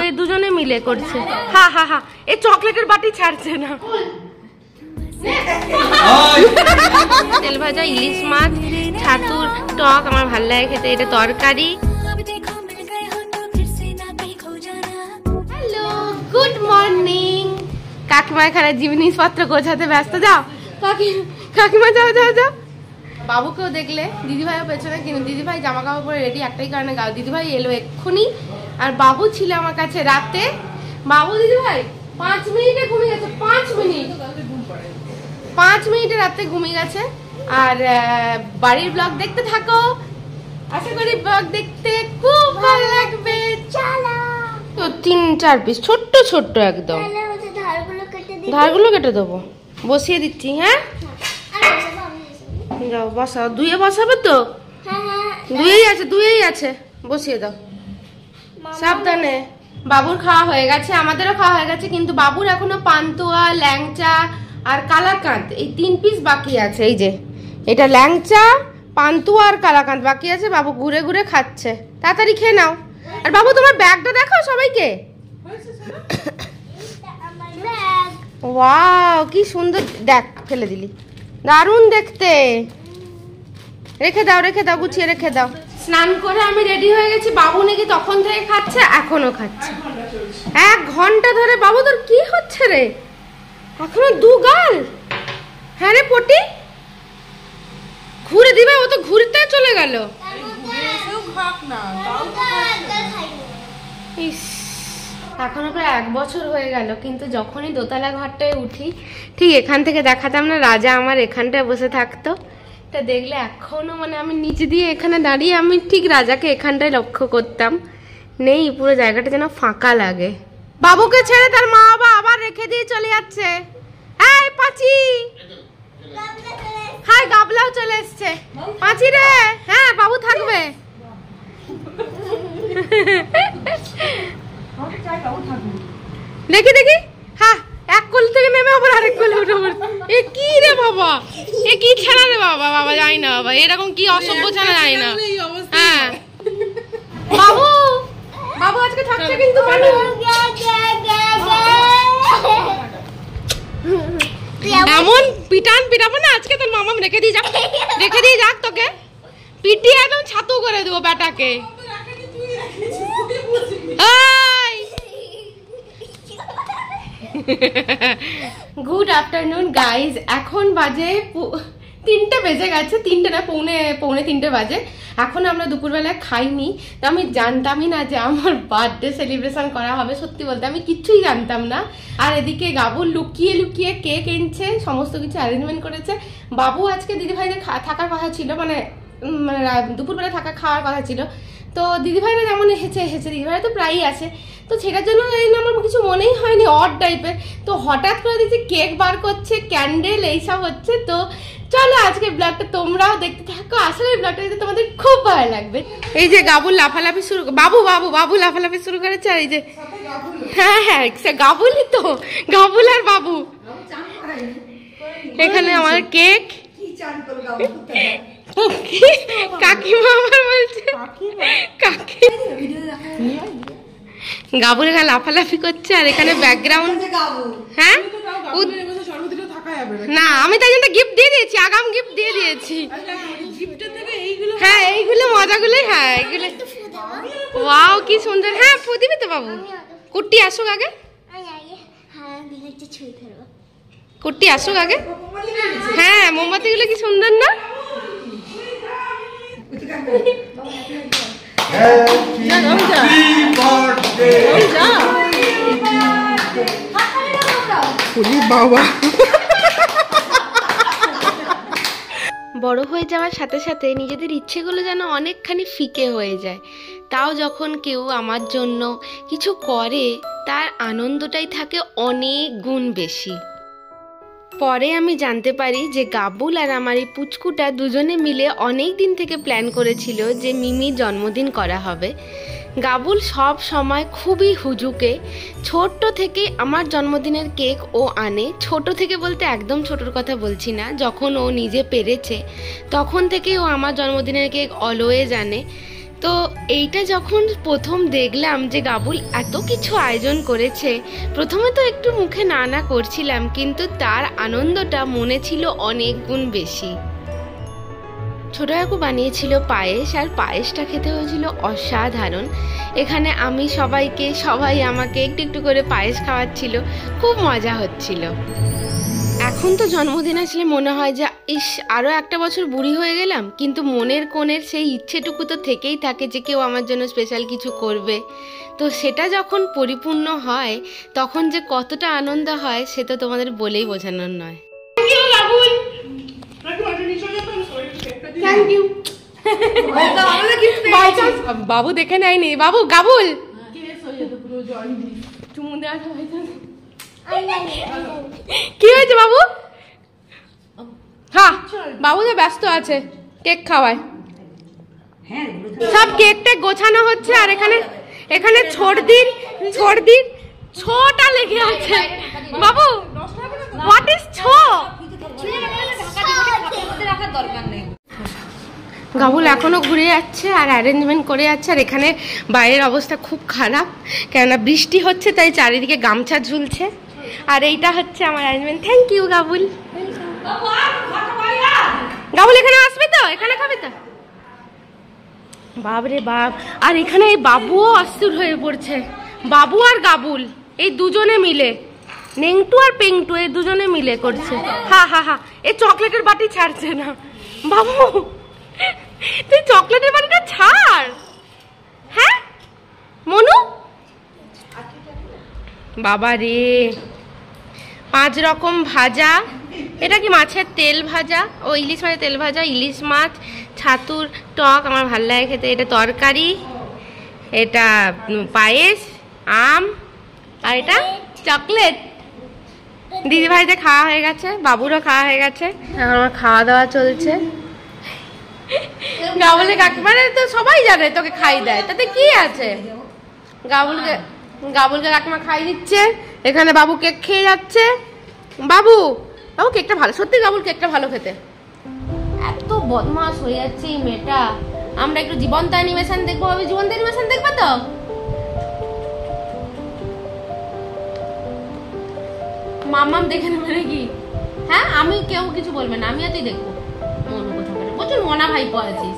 ওই দুজনে মিলে করছে হা হা হা এ চকলেটের বাটি ছাড়ছে না তেল ভাজা ইলিশ মাছ ছাতুর টক আমার ভাল লাগে খেতে এটা তরকারি গুড মর্নিং কাকিমা এখানে জিনিসপত্র গোছাতে ব্যস্ত যাও কাকিমা যাও যাও যাও বাবুকেও দেখলে দিদিভাইও পেছনে কিন্তু দিদিভাই জামা কাপড় পরে রেডি একটাই কারণে গাও দিদিভাই এলো এক্ষুনি আর বাবু ছিল আমার কাছে রাতে বাবু দিদিভাই পাঁচ মিনিটে ঘুমিয়ে গেছে পাঁচ মিনিট পাঁচ মিনিটে রাতে ঘুমিয়ে গেছে আর বাড়ির ব্লগ দেখতে থাকো আশা করি ব্লগ দেখতে খুব ভালো লাগবে চালা তো তিন চার পিস ছোট্ট ছোট্ট একদম ধারগুলো কেটে দেবো বসিয়ে দিচ্ছি হ্যাঁ যাও বসা দুয়ে বসাবে তো হ্যাঁ, হ্যাঁ। দুয়েই আছে দুয়েই আছে বসিয়ে দাও সাবধানে বাবুর খাওয়া হয়ে গেছে আমাদেরও খাওয়া হয়ে গেছে কিন্তু বাবুর এখনো পান্তুয়া ল্যাংচা আর কালাকাঁদ এই তিন পিস বাকি আছে এই যে এটা ল্যাংচা পান্তুয়া আর কালাকাঁদ বাকি আছে বাবু ঘুরে ঘুরে খাচ্ছে তাড়াতাড়ি খেয়ে নাও আর বাবু তোমার ব্যাগটা দেখো সবাইকে ওয়াও কি সুন্দর দেখ ফেলে দিলি দারুণ দেখতে রেখে দাও রেখে দাও গুছিয়ে রেখে দাও স্নান করে আমি রেডি হয়ে গেছি বাবু নাকি তখন থেকে খাচ্ছে এখনো খাচ্ছে এক ঘন্টা ধরে বাবু তোর কি হচ্ছে রে এখনো দু গাল হ্যাঁ রে পটি ঘুরে দিবে ও তো ঘুরতে চলে গেল ইস এখনো প্রায় এক বছর হয়ে গেল কিন্তু যখনই দোতলা ঘরটায় উঠি ঠিক এখান থেকে দেখাতাম না রাজা আমার এখানটায় বসে থাকতো তা দেখলে এখনও মানে আমি নিচে দিয়ে এখানে দাঁড়িয়ে আমি ঠিক রাজাকে এখানটায় লক্ষ্য করতাম নেই পুরো জায়গাটা যেন ফাঁকা লাগে বাবুকে ছেড়ে তার মা বাবা আবার রেখে দিয়ে চলে যাচ্ছে পাচি হাই গাবলাও চলে এসছে পাচি রে হ্যাঁ বাবু থাকবে হ্যাঁ, দেখি দেখি বাবা এরকম কি অসভ্য জানা যায় না হ্যাঁ বাবু বাবু আজকে থাকছে কিন্তু এমন পিটান পিটাবো না আজকে তোর মামা রেখে দিয়ে যাক রেখে দিয়ে যাক তোকে পিটিয়ে একদম ছাতু করে দেবো বেটাকে গুড আফটারনুন গাইজ এখন বাজে তিনটে বেজে গেছে তিনটে না পৌনে পৌনে তিনটে বাজে এখন আমরা দুপুরবেলায় খাইনি তো আমি জানতামই না যে আমার বার্থডে সেলিব্রেশন করা হবে সত্যি বলতে আমি কিচ্ছুই জানতাম না আর এদিকে গাবু লুকিয়ে লুকিয়ে কেক এনছে সমস্ত কিছু অ্যারেঞ্জমেন্ট করেছে বাবু আজকে দিদিভাইদের থাকার কথা ছিল মানে মানে দুপুরবেলা থাকা খাওয়ার কথা ছিল তো দিদিভাইরা যেমন এসেছে এসেছে দিদিভাইরা তো প্রায়ই আছে তো সেটার জন্য এই আমার কিছু মনেই হয়নি অড টাইপের তো হঠাৎ করে দিচ্ছে কেক বার করছে ক্যান্ডেল এইসব হচ্ছে তো চলো আজকে ব্লগটা তোমরাও দেখতে থাকো আসলে ব্লগটা যদি তোমাদের খুব ভালো লাগবে এই যে গাবুল লাফালাফি শুরু বাবু বাবু বাবু লাফালাফি শুরু করেছে এই যে হ্যাঁ হ্যাঁ গাবুলই তো গাবুল আর বাবু এখানে আমার কেক কাকিমা আমার বলছে গাবুল এখানে লাফালাফি করছে আর এখানে ব্যাকগ্রাউন্ড হ্যাঁ না আমি তাই জন্য গিফট দিয়ে দিয়েছি আগাম গিফট দিয়ে দিয়েছি আচ্ছা, হ্যাঁ এইগুলো মজাগুলোই হ্যাঁ এইগুলো ওয়াও কি সুন্দর হ্যাঁ ফু দিবি তো বাবু কুটি আসুক আগে হ্যাঁ, কুট্টি আসুক আগে হ্যাঁ মোমবাতিগুলো কি সুন্দর না হ্যাঁ, হ্যাঁ, বাবা বড় হয়ে যাওয়ার সাথে সাথে নিজেদের ইচ্ছেগুলো যেন অনেকখানি ফিকে হয়ে যায় তাও যখন কেউ আমার জন্য কিছু করে তার আনন্দটাই থাকে অনেক গুণ বেশি পরে আমি জানতে পারি যে গাবুল আর আমার এই পুচকুটা দুজনে মিলে অনেক দিন থেকে প্ল্যান করেছিল যে মিমির জন্মদিন করা হবে গাবুল সব সময় খুবই হুজুকে ছোট্ট থেকে আমার জন্মদিনের কেক ও আনে ছোট থেকে বলতে একদম ছোটর কথা বলছি না যখন ও নিজে পেরেছে তখন থেকে ও আমার জন্মদিনের কেক অলওয়েজ আনে তো এইটা যখন প্রথম দেখলাম যে গাবুল এত কিছু আয়োজন করেছে প্রথমে তো একটু মুখে না না করছিলাম কিন্তু তার আনন্দটা মনে ছিল অনেক গুণ বেশি ছোটো বানিয়েছিল পায়েস আর পায়েসটা খেতে হয়েছিল অসাধারণ এখানে আমি সবাইকে সবাই আমাকে একটু একটু করে পায়েস খাওয়াচ্ছিল খুব মজা হচ্ছিল এখন তো জন্মদিন আসলে মনে হয় যে ইস আরও একটা বছর বুড়ি হয়ে গেলাম কিন্তু মনের কোণের সেই ইচ্ছেটুকু তো থেকেই থাকে যে কেউ আমার জন্য স্পেশাল কিছু করবে তো সেটা যখন পরিপূর্ণ হয় তখন যে কতটা আনন্দ হয় সে তো তোমাদের বলেই বোঝানোর নয় থ্যাংক ইউ বাবু দেখে নেয়নি বাবু গাবুল কি হয়েছে বাবু হ্যাঁ বাবু তো ব্যস্ত আছে কেক খাওয়ায় সব কেকটা গোছানো হচ্ছে আর এখানে এখানে ছোট দিন ছোট দিন ছোটা লেগে আছে বাবু গাবুল এখনও ঘুরে যাচ্ছে আর অ্যারেঞ্জমেন্ট করে যাচ্ছে আর এখানে বাইরের অবস্থা খুব খারাপ কেননা বৃষ্টি হচ্ছে তাই চারিদিকে গামছা ঝুলছে আর এইটা হচ্ছে আমার অ্যারেঞ্জমেন্ট থ্যাংক ইউ গাবুল গাবুল এখানে আসবে তো এখানে খাবে তো বাবরে বাপ আর এখানে এই বাবুও অস্থির হয়ে পড়ছে বাবু আর গাবুল এই দুজনে মিলে নেংটু আর পেংটু এই দুজনে মিলে করছে হা হা হা এ চকলেটের বাটি ছাড়ছে না বাবু তুই চকলেটের বাড়িটা ছাড় হ্যাঁ মনু বাবা রে পাঁচ রকম ভাজা এটা কি মাছের তেল ভাজা ও ইলিশ মাছের তেল ভাজা ইলিশ মাছ ছাতুর টক আমার ভাল লাগে খেতে এটা তরকারি এটা পায়েস আম আর এটা চকলেট দিদিভাইদের খাওয়া হয়ে গেছে বাবুরও খাওয়া হয়ে গেছে আমার খাওয়া দাওয়া চলছে গাবলে কাকে মানে তো সবাই জানে তোকে খাই দেয় তাতে কি আছে গাবুলকে গাবুলকে কাকিমা খাই দিচ্ছে এখানে বাবু কেক খেয়ে যাচ্ছে বাবু বাবু কেকটা ভালো সত্যি গাবুল কেকটা ভালো খেতে এত বদমাস হয়ে যাচ্ছে এই মেয়েটা আমরা একটু জীবন্ত অ্যানিমেশন দেখবো ভাবি জীবন্ত অ্যানিমেশন দেখবো তো মামাম দেখে মানে কি হ্যাঁ আমি কেউ কিছু বলবে না আমি এতই তুই দেখবো মন কথা প্রচুর মনা ভাই পড়েছিস